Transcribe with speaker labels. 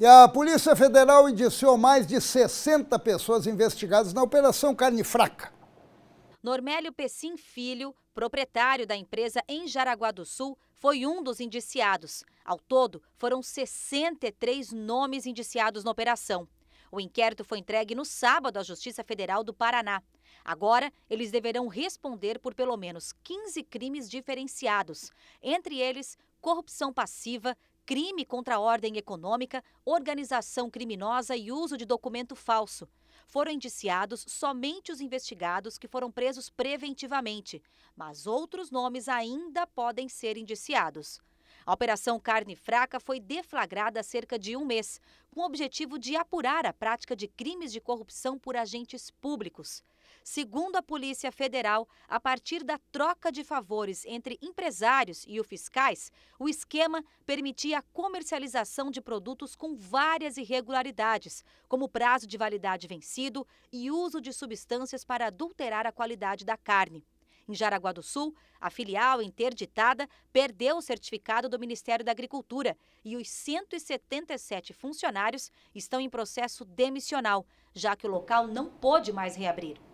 Speaker 1: E a Polícia Federal indiciou mais de 60 pessoas investigadas na Operação Carne Fraca.
Speaker 2: Normélio Pessim Filho, proprietário da empresa em Jaraguá do Sul, foi um dos indiciados. Ao todo, foram 63 nomes indiciados na operação. O inquérito foi entregue no sábado à Justiça Federal do Paraná. Agora, eles deverão responder por pelo menos 15 crimes diferenciados, entre eles corrupção passiva, crime contra a ordem econômica, organização criminosa e uso de documento falso. Foram indiciados somente os investigados que foram presos preventivamente, mas outros nomes ainda podem ser indiciados. A Operação Carne Fraca foi deflagrada há cerca de um mês, com o objetivo de apurar a prática de crimes de corrupção por agentes públicos. Segundo a Polícia Federal, a partir da troca de favores entre empresários e o fiscais, o esquema permitia a comercialização de produtos com várias irregularidades, como prazo de validade vencido e uso de substâncias para adulterar a qualidade da carne. Em Jaraguá do Sul, a filial interditada perdeu o certificado do Ministério da Agricultura e os 177 funcionários estão em processo demissional, já que o local não pôde mais reabrir.